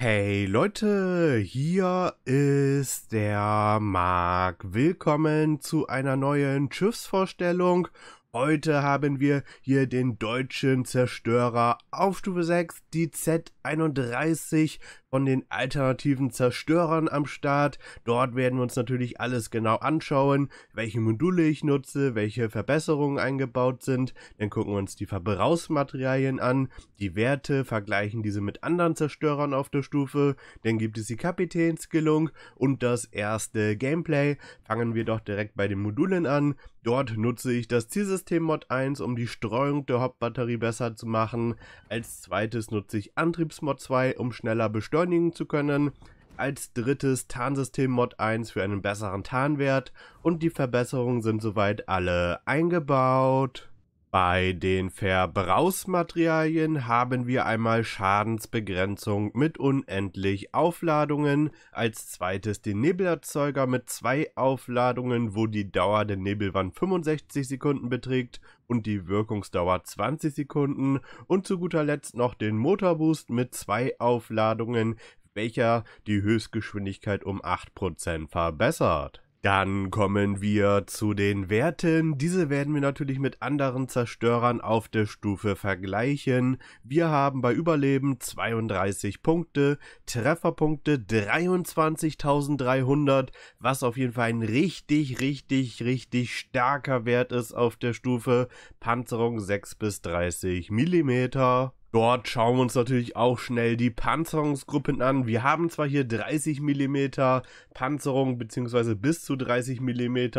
Hey Leute, hier ist der Marc. Willkommen zu einer neuen Schiffsvorstellung. Heute haben wir hier den deutschen Zerstörer auf Stufe 6, die Z31 von den alternativen Zerstörern am Start. Dort werden wir uns natürlich alles genau anschauen, welche Module ich nutze, welche Verbesserungen eingebaut sind. Dann gucken wir uns die Verbrauchsmaterialien an, die Werte, vergleichen diese mit anderen Zerstörern auf der Stufe. Dann gibt es die Kapitänskillung und das erste Gameplay. Fangen wir doch direkt bei den Modulen an. Dort nutze ich das Zielsystem Mod 1, um die Streuung der Hauptbatterie besser zu machen. Als zweites nutze ich Antriebsmod 2, um schneller Bestörung beschleunigen zu können. Als drittes Tarnsystem Mod 1 für einen besseren Tarnwert. Und die Verbesserungen sind soweit alle eingebaut. Bei den Verbrauchsmaterialien haben wir einmal Schadensbegrenzung mit unendlich Aufladungen, als zweites den Nebelerzeuger mit zwei Aufladungen, wo die Dauer der Nebelwand 65 Sekunden beträgt und die Wirkungsdauer 20 Sekunden und zu guter Letzt noch den Motorboost mit zwei Aufladungen, welcher die Höchstgeschwindigkeit um 8% verbessert. Dann kommen wir zu den Werten. Diese werden wir natürlich mit anderen Zerstörern auf der Stufe vergleichen. Wir haben bei Überleben 32 Punkte, Trefferpunkte 23.300, was auf jeden Fall ein richtig, richtig, richtig starker Wert ist auf der Stufe. Panzerung 6 bis 30 Millimeter. Dort schauen wir uns natürlich auch schnell die Panzerungsgruppen an. Wir haben zwar hier 30 mm Panzerung bzw. bis zu 30 mm,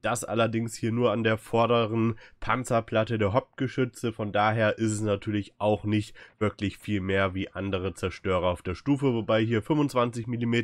das allerdings hier nur an der vorderen Panzerplatte der Hauptgeschütze. Von daher ist es natürlich auch nicht wirklich viel mehr wie andere Zerstörer auf der Stufe, wobei hier 25 mm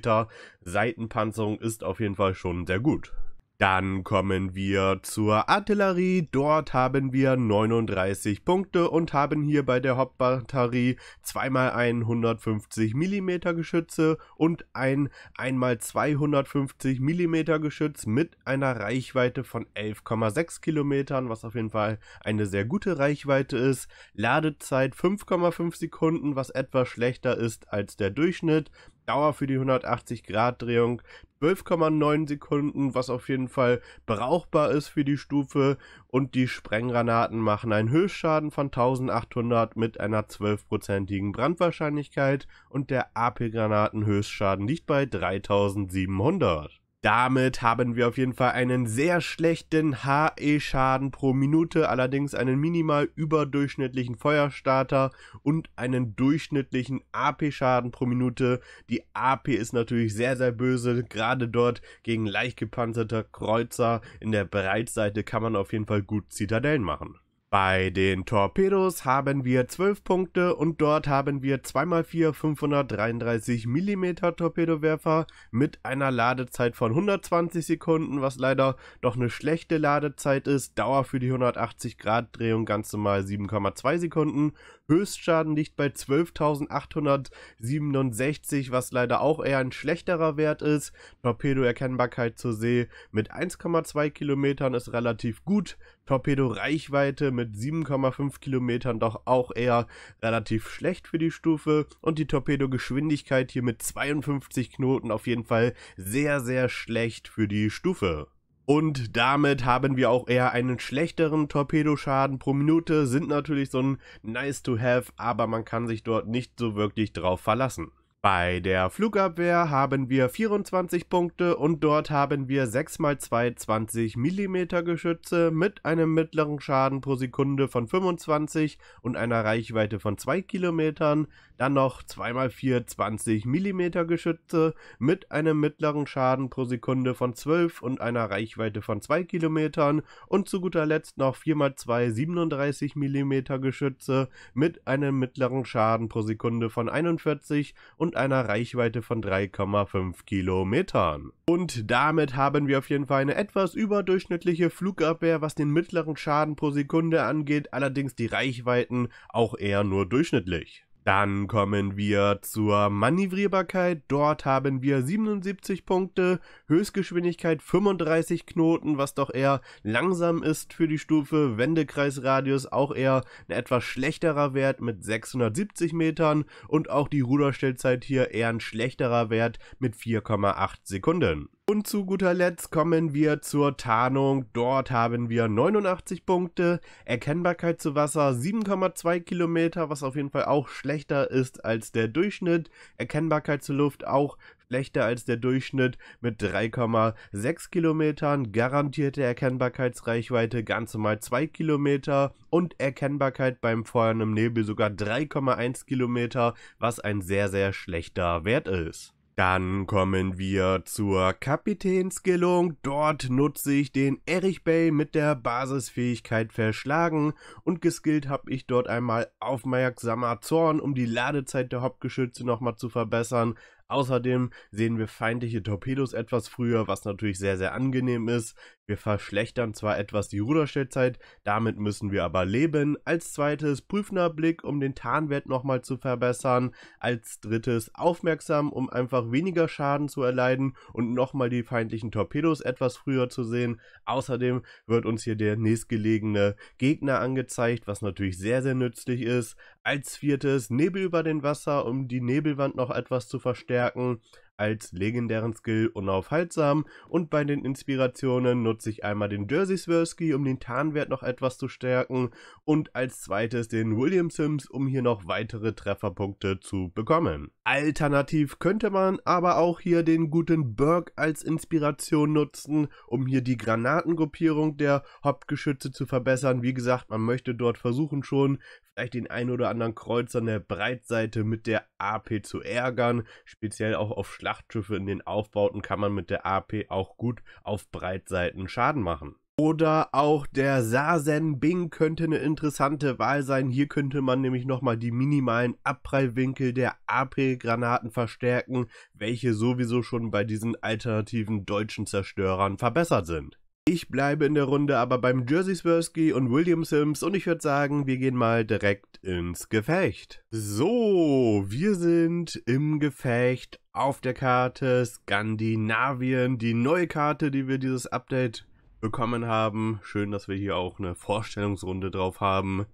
Seitenpanzerung ist auf jeden Fall schon sehr gut. Dann kommen wir zur Artillerie. Dort haben wir 39 Punkte und haben hier bei der Hauptbatterie zweimal ein 150 mm Geschütze und ein einmal 250 mm Geschütz mit einer Reichweite von 11,6 Kilometern, was auf jeden Fall eine sehr gute Reichweite ist. Ladezeit 5,5 Sekunden, was etwas schlechter ist als der Durchschnitt. Dauer für die 180-Grad-Drehung 12,9 Sekunden, was auf jeden Fall brauchbar ist für die Stufe. Und die Sprenggranaten machen einen Höchstschaden von 1800 mit einer 12%igen Brandwahrscheinlichkeit. Und der AP-Granaten-Höchstschaden liegt bei 3700. Damit haben wir auf jeden Fall einen sehr schlechten HE-Schaden pro Minute, allerdings einen minimal überdurchschnittlichen Feuerstarter und einen durchschnittlichen AP-Schaden pro Minute. Die AP ist natürlich sehr, sehr böse, gerade dort gegen leicht gepanzerte Kreuzer in der Breitseite kann man auf jeden Fall gut Zitadellen machen. Bei den Torpedos haben wir 12 Punkte und dort haben wir 2x4 533 mm Torpedowerfer mit einer Ladezeit von 120 Sekunden, was leider doch eine schlechte Ladezeit ist. Dauer für die 180 Grad Drehung ganz normal 7,2 Sekunden Höchstschaden liegt bei 12.867, was leider auch eher ein schlechterer Wert ist. Torpedo-Erkennbarkeit zur See mit 1,2 Kilometern ist relativ gut. Torpedo-Reichweite mit 7,5 Kilometern doch auch eher relativ schlecht für die Stufe. Und die Torpedo-Geschwindigkeit hier mit 52 Knoten auf jeden Fall sehr, sehr schlecht für die Stufe. Und damit haben wir auch eher einen schlechteren Torpedoschaden pro Minute, sind natürlich so ein nice to have, aber man kann sich dort nicht so wirklich drauf verlassen. Bei der Flugabwehr haben wir 24 Punkte und dort haben wir 6x2 20 mm Geschütze mit einem mittleren Schaden pro Sekunde von 25 und einer Reichweite von 2 km. Dann noch 2x4 20 mm Geschütze mit einem mittleren Schaden pro Sekunde von 12 und einer Reichweite von 2 km. Und zu guter Letzt noch 4x2 37 mm Geschütze mit einem mittleren Schaden pro Sekunde von 41 und und einer Reichweite von 3,5 Kilometern. Und damit haben wir auf jeden Fall eine etwas überdurchschnittliche Flugabwehr, was den mittleren Schaden pro Sekunde angeht, allerdings die Reichweiten auch eher nur durchschnittlich. Dann kommen wir zur Manövrierbarkeit. Dort haben wir 77 Punkte, Höchstgeschwindigkeit 35 Knoten, was doch eher langsam ist für die Stufe. Wendekreisradius auch eher ein etwas schlechterer Wert mit 670 Metern und auch die Ruderstellzeit hier eher ein schlechterer Wert mit 4,8 Sekunden. Und zu guter Letzt kommen wir zur Tarnung. Dort haben wir 89 Punkte, Erkennbarkeit zu Wasser 7,2 Kilometer, was auf jeden Fall auch schlechter ist als der Durchschnitt. Erkennbarkeit zu Luft auch schlechter als der Durchschnitt mit 3,6 Kilometern, garantierte Erkennbarkeitsreichweite ganz normal 2 Kilometer und Erkennbarkeit beim Feuern im Nebel sogar 3,1 Kilometer, was ein sehr, sehr schlechter Wert ist. Dann kommen wir zur Kapitänskillung. Dort nutze ich den Erich Bay mit der Basisfähigkeit Verschlagen und geskillt habe ich dort einmal aufmerksamer Zorn, um die Ladezeit der Hauptgeschütze nochmal zu verbessern. Außerdem sehen wir feindliche Torpedos etwas früher, was natürlich sehr, sehr angenehm ist. Wir verschlechtern zwar etwas die Ruderstellzeit, damit müssen wir aber leben. Als zweites prüfender Blick, um den Tarnwert nochmal zu verbessern. Als drittes aufmerksam, um einfach weniger Schaden zu erleiden und nochmal die feindlichen Torpedos etwas früher zu sehen. Außerdem wird uns hier der nächstgelegene Gegner angezeigt, was natürlich sehr, sehr nützlich ist. Als viertes Nebel über den Wasser, um die Nebelwand noch etwas zu verstärken als legendären Skill unaufhaltsam und bei den Inspirationen nutze ich einmal den Jersey Swirsky, um den Tarnwert noch etwas zu stärken und als zweites den William Sims, um hier noch weitere Trefferpunkte zu bekommen. Alternativ könnte man aber auch hier den guten Burke als Inspiration nutzen, um hier die Granatengruppierung der Hauptgeschütze zu verbessern. Wie gesagt, man möchte dort versuchen schon vielleicht den ein oder anderen Kreuzer an der Breitseite mit der AP zu ärgern. Speziell auch auf Schlachtschiffe in den Aufbauten kann man mit der AP auch gut auf Breitseiten Schaden machen. Oder auch der Sazen Bing könnte eine interessante Wahl sein. Hier könnte man nämlich nochmal die minimalen Abprallwinkel der AP-Granaten verstärken, welche sowieso schon bei diesen alternativen deutschen Zerstörern verbessert sind. Ich bleibe in der Runde aber beim Jersey Swirsky und William Sims und ich würde sagen, wir gehen mal direkt ins Gefecht. So, wir sind im Gefecht auf der Karte Skandinavien, die neue Karte, die wir dieses Update bekommen haben. Schön, dass wir hier auch eine Vorstellungsrunde drauf haben.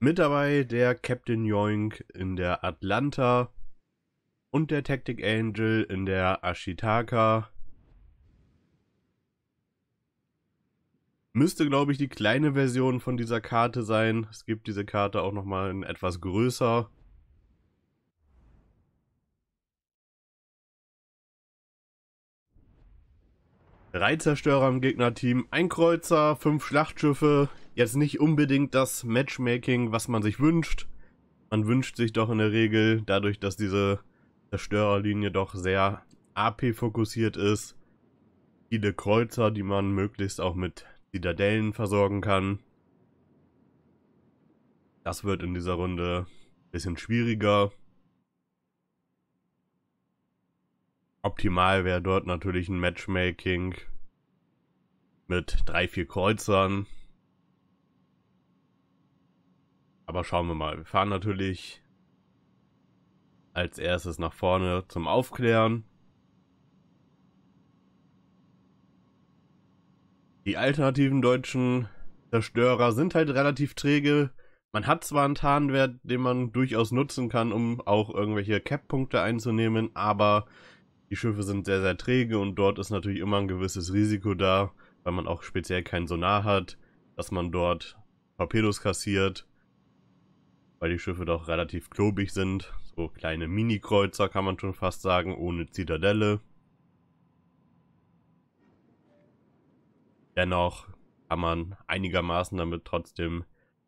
Mit dabei der Captain Yoink in der Atlanta und der Tactic Angel in der Ashitaka. Müsste, glaube ich, die kleine Version von dieser Karte sein. Es gibt diese Karte auch nochmal in etwas größer. Drei Zerstörer im Gegnerteam, ein Kreuzer, fünf Schlachtschiffe. Jetzt nicht unbedingt das Matchmaking, was man sich wünscht. Man wünscht sich doch in der Regel, dadurch, dass diese Zerstörerlinie doch sehr AP-fokussiert ist, viele Kreuzer, die man möglichst auch mit Zitadellen versorgen kann. Das wird in dieser Runde ein bisschen schwieriger. Optimal wäre dort natürlich ein Matchmaking mit drei, vier Kreuzern. Aber schauen wir mal. Wir fahren natürlich als erstes nach vorne zum Aufklären. Die alternativen deutschen Zerstörer sind halt relativ träge. Man hat zwar einen Tarnwert, den man durchaus nutzen kann, um auch irgendwelche Cap-Punkte einzunehmen, aber die Schiffe sind sehr, sehr träge und dort ist natürlich immer ein gewisses Risiko da, weil man auch speziell keinen Sonar hat, dass man dort Torpedos kassiert, weil die Schiffe doch relativ klobig sind. So kleine Minikreuzer kann man schon fast sagen, ohne Zitadelle. Dennoch kann man einigermaßen damit trotzdem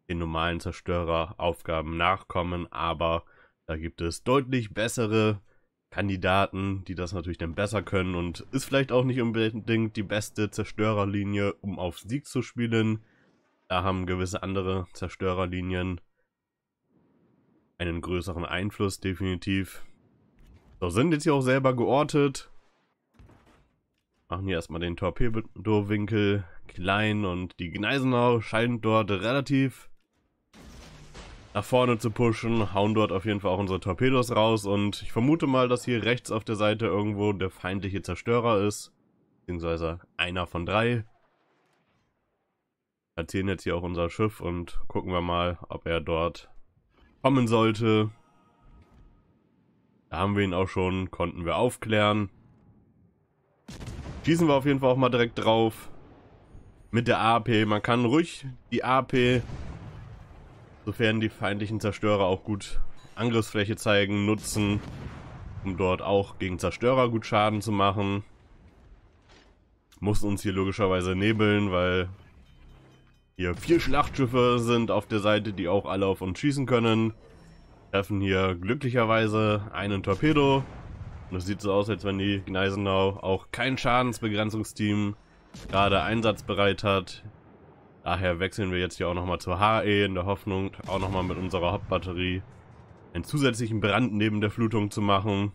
den normalen Zerstöreraufgaben nachkommen, aber da gibt es deutlich bessere Kandidaten, die das natürlich dann besser können und ist vielleicht auch nicht unbedingt die beste Zerstörerlinie, um auf Sieg zu spielen. Da haben gewisse andere Zerstörerlinien einen größeren Einfluss definitiv. So, sind jetzt hier auch selber geortet. Machen hier erstmal den Torpedowinkel klein und die Gneisenau scheint dort relativ nach vorne zu pushen, hauen dort auf jeden Fall auch unsere Torpedos raus und ich vermute mal, dass hier rechts auf der Seite irgendwo der feindliche Zerstörer ist, beziehungsweise einer von drei. erzählen jetzt hier auch unser Schiff und gucken wir mal, ob er dort kommen sollte. Da haben wir ihn auch schon, konnten wir aufklären. Schießen wir auf jeden Fall auch mal direkt drauf. Mit der AP. Man kann ruhig die AP Sofern die feindlichen Zerstörer auch gut Angriffsfläche zeigen, nutzen, um dort auch gegen Zerstörer gut Schaden zu machen. Muss uns hier logischerweise nebeln, weil hier vier Schlachtschiffe sind auf der Seite, die auch alle auf uns schießen können. Treffen hier glücklicherweise einen Torpedo. Und es sieht so aus, als wenn die Gneisenau auch kein Schadensbegrenzungsteam gerade einsatzbereit hat. Daher wechseln wir jetzt hier auch nochmal zur HE in der Hoffnung, auch nochmal mit unserer Hauptbatterie einen zusätzlichen Brand neben der Flutung zu machen.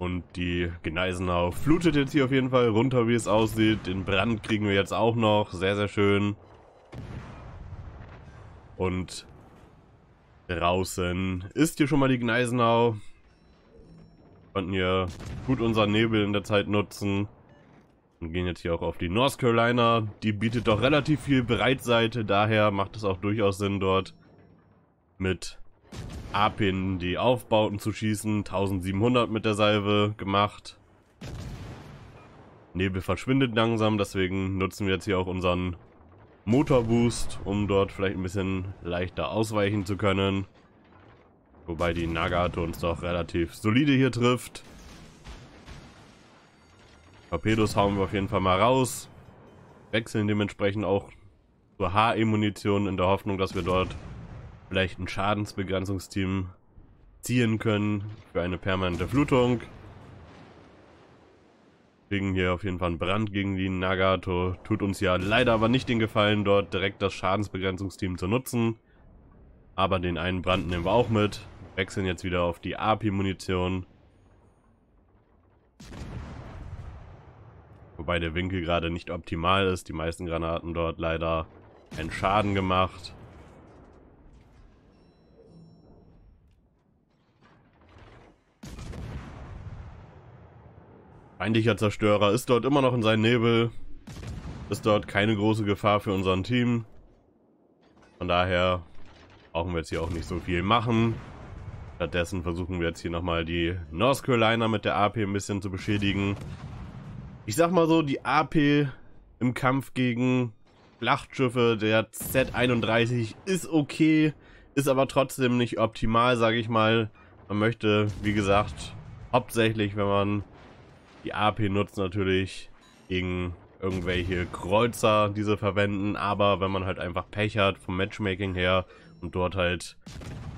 Und die Gneisenau flutet jetzt hier auf jeden Fall runter, wie es aussieht. Den Brand kriegen wir jetzt auch noch. Sehr, sehr schön. Und draußen ist hier schon mal die Gneisenau. Wir Konnten hier gut unseren Nebel in der Zeit nutzen. Und gehen jetzt hier auch auf die North Carolina. Die bietet doch relativ viel Breitseite, daher macht es auch durchaus Sinn dort mit Apin die Aufbauten zu schießen. 1700 mit der Salve gemacht. Nebel verschwindet langsam, deswegen nutzen wir jetzt hier auch unseren Motorboost, um dort vielleicht ein bisschen leichter ausweichen zu können. Wobei die Nagato uns doch relativ solide hier trifft. Torpedos hauen wir auf jeden Fall mal raus. Wechseln dementsprechend auch zur HE-Munition in der Hoffnung, dass wir dort vielleicht ein Schadensbegrenzungsteam ziehen können für eine permanente Flutung. Kriegen hier auf jeden Fall einen Brand gegen die Nagato. Tut uns ja leider aber nicht den Gefallen, dort direkt das Schadensbegrenzungsteam zu nutzen. Aber den einen Brand nehmen wir auch mit. Wechseln jetzt wieder auf die ap munition Wobei der Winkel gerade nicht optimal ist. Die meisten Granaten dort leider einen Schaden gemacht. Feindlicher Zerstörer ist dort immer noch in seinem Nebel. Ist dort keine große Gefahr für unseren Team. Von daher brauchen wir jetzt hier auch nicht so viel machen. Stattdessen versuchen wir jetzt hier nochmal die North Carolina mit der AP ein bisschen zu beschädigen. Ich sag mal so, die AP im Kampf gegen Flachtschiffe der Z31 ist okay, ist aber trotzdem nicht optimal, sage ich mal. Man möchte, wie gesagt, hauptsächlich, wenn man die AP nutzt natürlich gegen irgendwelche Kreuzer, die sie verwenden, aber wenn man halt einfach Pech hat vom Matchmaking her und dort halt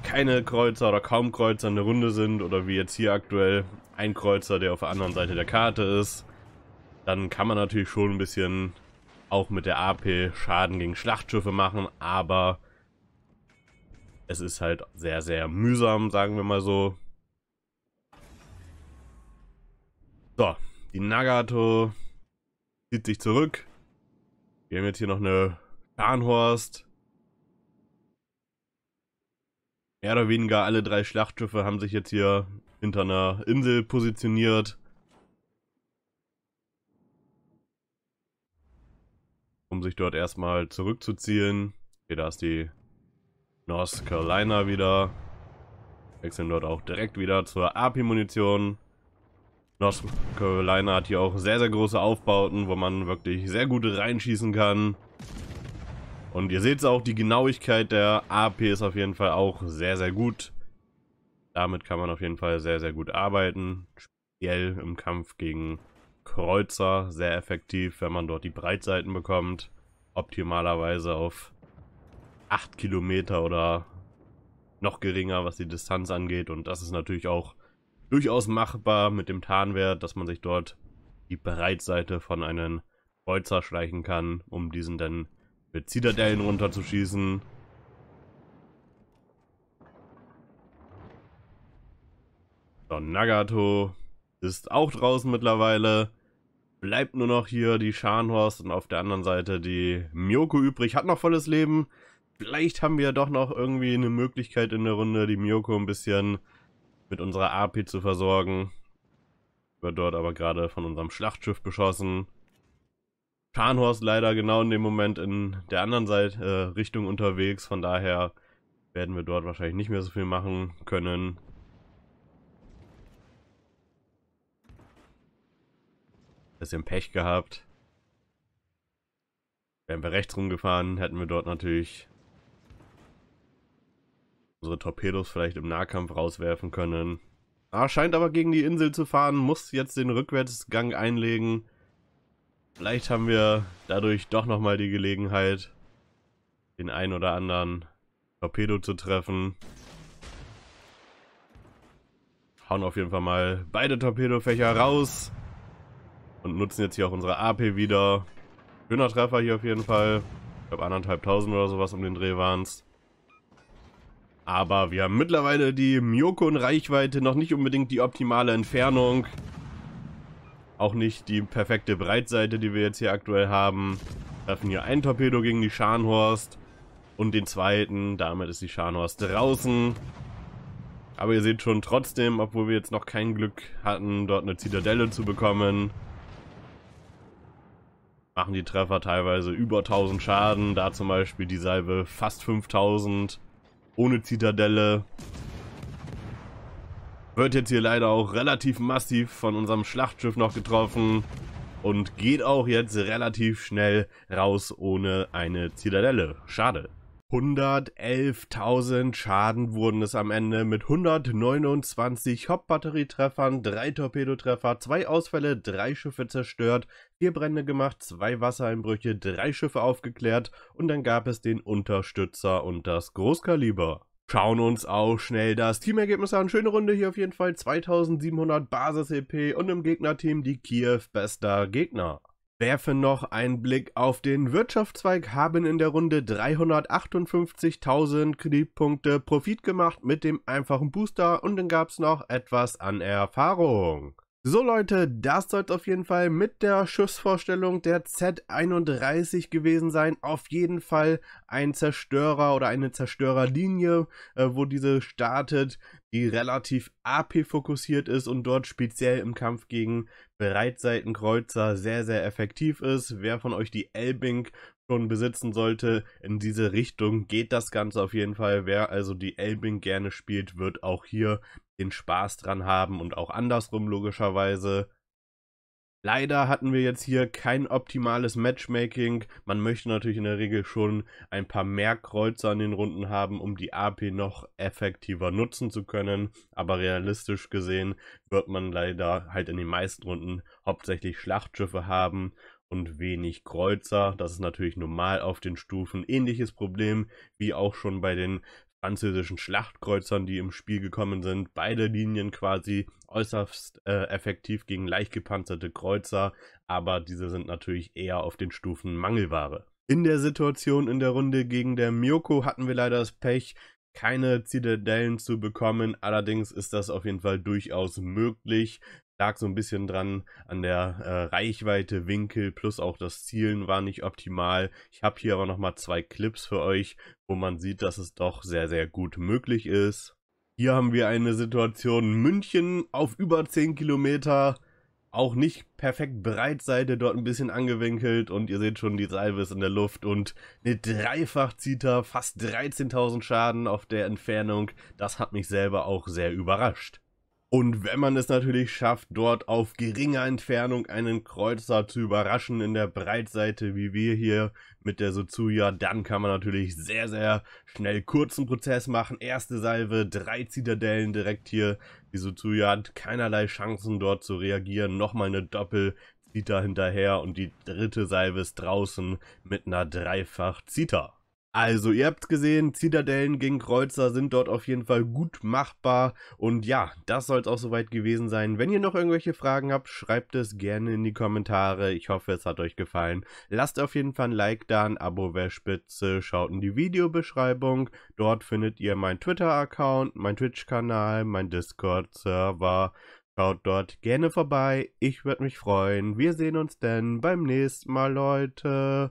keine Kreuzer oder kaum Kreuzer in der Runde sind oder wie jetzt hier aktuell ein Kreuzer, der auf der anderen Seite der Karte ist, dann kann man natürlich schon ein bisschen auch mit der AP Schaden gegen Schlachtschiffe machen, aber es ist halt sehr, sehr mühsam, sagen wir mal so. So, die Nagato zieht sich zurück. Wir haben jetzt hier noch eine Scharnhorst. Mehr oder weniger alle drei Schlachtschiffe haben sich jetzt hier hinter einer Insel positioniert. Um sich dort erstmal zurückzuziehen. Okay, da ist die North Carolina wieder. Wechseln dort auch direkt wieder zur AP-Munition. North Carolina hat hier auch sehr, sehr große Aufbauten, wo man wirklich sehr gut reinschießen kann. Und ihr seht es auch, die Genauigkeit der AP ist auf jeden Fall auch sehr, sehr gut. Damit kann man auf jeden Fall sehr, sehr gut arbeiten. Speziell im Kampf gegen Kreuzer sehr effektiv, wenn man dort die Breitseiten bekommt. Optimalerweise auf 8 Kilometer oder noch geringer, was die Distanz angeht. Und das ist natürlich auch durchaus machbar mit dem Tarnwert, dass man sich dort die Breitseite von einem Kreuzer schleichen kann, um diesen dann mit Zitadellen runterzuschießen. So, Nagato ist auch draußen mittlerweile. Bleibt nur noch hier die Scharnhorst und auf der anderen Seite die Miyoko übrig. Hat noch volles Leben. Vielleicht haben wir doch noch irgendwie eine Möglichkeit in der Runde, die Miyoko ein bisschen mit unserer AP zu versorgen. Wird dort aber gerade von unserem Schlachtschiff beschossen. Scharnhorst leider genau in dem Moment in der anderen Seite äh, Richtung unterwegs. Von daher werden wir dort wahrscheinlich nicht mehr so viel machen können. Bisschen Pech gehabt. Wären wir rechts rumgefahren, hätten wir dort natürlich unsere Torpedos vielleicht im Nahkampf rauswerfen können. Ah, scheint aber gegen die Insel zu fahren, muss jetzt den Rückwärtsgang einlegen. Vielleicht haben wir dadurch doch nochmal die Gelegenheit, den ein oder anderen Torpedo zu treffen. Hauen auf jeden Fall mal beide Torpedofächer raus. Und nutzen jetzt hier auch unsere AP wieder. Schöner Treffer hier auf jeden Fall. Ich glaube anderthalbtausend oder sowas um den Dreh waren es. Aber wir haben mittlerweile die Myokon-Reichweite, noch nicht unbedingt die optimale Entfernung. Auch nicht die perfekte Breitseite, die wir jetzt hier aktuell haben. Wir treffen hier ein Torpedo gegen die Scharnhorst und den zweiten. Damit ist die Scharnhorst draußen. Aber ihr seht schon trotzdem, obwohl wir jetzt noch kein Glück hatten, dort eine Zitadelle zu bekommen, machen die Treffer teilweise über 1000 Schaden. Da zum Beispiel die Salve fast 5000 ohne Zitadelle. Wird jetzt hier leider auch relativ massiv von unserem Schlachtschiff noch getroffen und geht auch jetzt relativ schnell raus ohne eine Zitadelle. Schade. 111.000 Schaden wurden es am Ende mit 129 Hauptbatterietreffern, 3 Torpedotreffer, 2 Ausfälle, 3 Schiffe zerstört, 4 Brände gemacht, 2 Wassereinbrüche, 3 Schiffe aufgeklärt und dann gab es den Unterstützer und das Großkaliber. Schauen uns auch schnell das Teamergebnis an. Schöne Runde hier auf jeden Fall. 2700 Basis-EP und im Gegnerteam die Kiew bester Gegner werfen noch einen Blick auf den Wirtschaftszweig, haben in der Runde 358.000 Kreditpunkte Profit gemacht mit dem einfachen Booster und dann gab es noch etwas an Erfahrung. So Leute, das sollte auf jeden Fall mit der Schiffsvorstellung der Z31 gewesen sein. Auf jeden Fall ein Zerstörer oder eine Zerstörerlinie, äh, wo diese startet die relativ AP-fokussiert ist und dort speziell im Kampf gegen Breitseitenkreuzer sehr, sehr effektiv ist. Wer von euch die Elbing schon besitzen sollte, in diese Richtung geht das Ganze auf jeden Fall. Wer also die Elbing gerne spielt, wird auch hier den Spaß dran haben und auch andersrum logischerweise. Leider hatten wir jetzt hier kein optimales Matchmaking. Man möchte natürlich in der Regel schon ein paar mehr Kreuzer in den Runden haben, um die AP noch effektiver nutzen zu können. Aber realistisch gesehen wird man leider halt in den meisten Runden hauptsächlich Schlachtschiffe haben und wenig Kreuzer. Das ist natürlich normal auf den Stufen. Ähnliches Problem wie auch schon bei den französischen Schlachtkreuzern, die im Spiel gekommen sind. Beide Linien quasi äußerst äh, effektiv gegen leicht gepanzerte Kreuzer, aber diese sind natürlich eher auf den Stufen Mangelware. In der Situation in der Runde gegen der Miyoko hatten wir leider das Pech, keine Zitadellen zu bekommen. Allerdings ist das auf jeden Fall durchaus möglich lag so ein bisschen dran an der äh, Reichweite, Winkel, plus auch das Zielen war nicht optimal. Ich habe hier aber nochmal zwei Clips für euch, wo man sieht, dass es doch sehr, sehr gut möglich ist. Hier haben wir eine Situation München auf über 10 Kilometer, auch nicht perfekt Breitseite, dort ein bisschen angewinkelt und ihr seht schon, die Salve ist in der Luft und eine Dreifachzieher, fast 13.000 Schaden auf der Entfernung. Das hat mich selber auch sehr überrascht. Und wenn man es natürlich schafft, dort auf geringer Entfernung einen Kreuzer zu überraschen in der Breitseite, wie wir hier mit der Sozuya, dann kann man natürlich sehr, sehr schnell kurzen Prozess machen. Erste Salve, drei Zitadellen direkt hier. Die Sozuya hat keinerlei Chancen dort zu reagieren. Nochmal eine Doppel. Zita hinterher und die dritte Salve ist draußen mit einer Dreifach Zita. Also, ihr habt gesehen, Zitadellen gegen Kreuzer sind dort auf jeden Fall gut machbar. Und ja, das soll es auch soweit gewesen sein. Wenn ihr noch irgendwelche Fragen habt, schreibt es gerne in die Kommentare. Ich hoffe, es hat euch gefallen. Lasst auf jeden Fall ein Like da, ein Abo wäre spitze. Schaut in die Videobeschreibung. Dort findet ihr meinen Twitter-Account, meinen Twitch-Kanal, meinen Discord-Server. Schaut dort gerne vorbei. Ich würde mich freuen. Wir sehen uns dann beim nächsten Mal, Leute.